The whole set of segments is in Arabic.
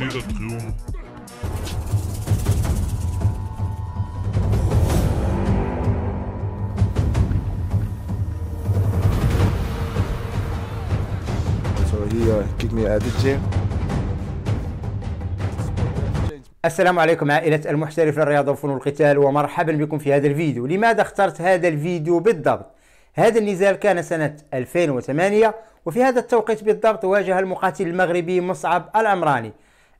jeder drüben. So here, give me a DJ. السلام عليكم عائلة المحترف للرياضة وفنون القتال ومرحبا بكم في هذا الفيديو لماذا اخترت هذا الفيديو بالضبط؟ هذا النزال كان سنة 2008 وفي هذا التوقيت بالضبط واجه المقاتل المغربي مصعب العمراني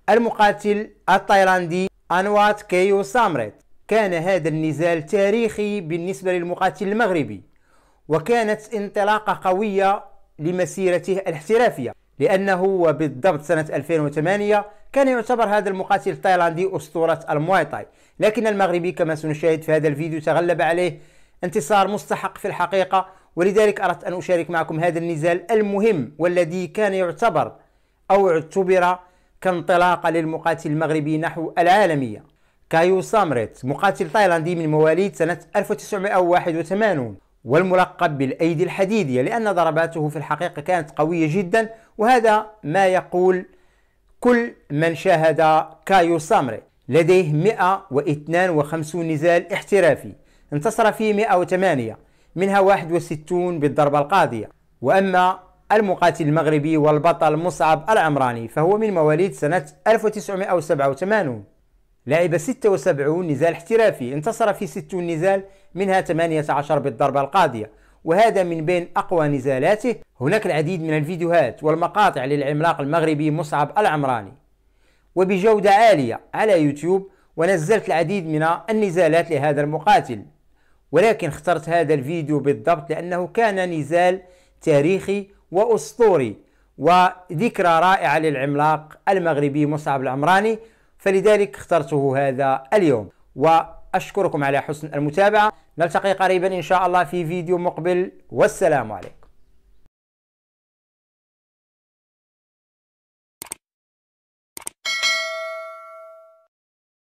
المقاتل التايلاندي أنوات كيو سامريت كان هذا النزال تاريخي بالنسبة للمقاتل المغربي وكانت انطلاقة قوية لمسيرته الاحترافية لأنه وبالضبط سنة 2008 كان يعتبر هذا المقاتل التايلاندي أسطورة الموايطاي لكن المغربي كما سنشاهد في هذا الفيديو تغلب عليه انتصار مستحق في الحقيقة ولذلك أردت أن أشارك معكم هذا النزال المهم والذي كان يعتبر أو اعتبر كانطلاقة للمقاتل المغربي نحو العالمية كايو سامريت مقاتل تايلاندي من مواليد سنة 1981 والملقب بالأيدي الحديدية لأن ضرباته في الحقيقة كانت قوية جدا وهذا ما يقول كل من شاهد كايو سامري لديه 152 نزال احترافي انتصر فيه 108 منها 61 بالضربة القاضية وأما المقاتل المغربي والبطل مصعب العمراني فهو من مواليد سنة 1987 لعب 76 نزال احترافي انتصر في 60 نزال منها 18 بالضربة القاضية وهذا من بين أقوى نزالاته هناك العديد من الفيديوهات والمقاطع للعملاق المغربي مصعب العمراني وبجودة عالية على يوتيوب ونزلت العديد من النزالات لهذا المقاتل ولكن اخترت هذا الفيديو بالضبط لأنه كان نزال تاريخي وأسطوري وذكرى رائعة للعملاق المغربي مصعب العمراني فلذلك اخترته هذا اليوم وأشكركم على حسن المتابعة نلتقي قريبا إن شاء الله في فيديو مقبل والسلام عليكم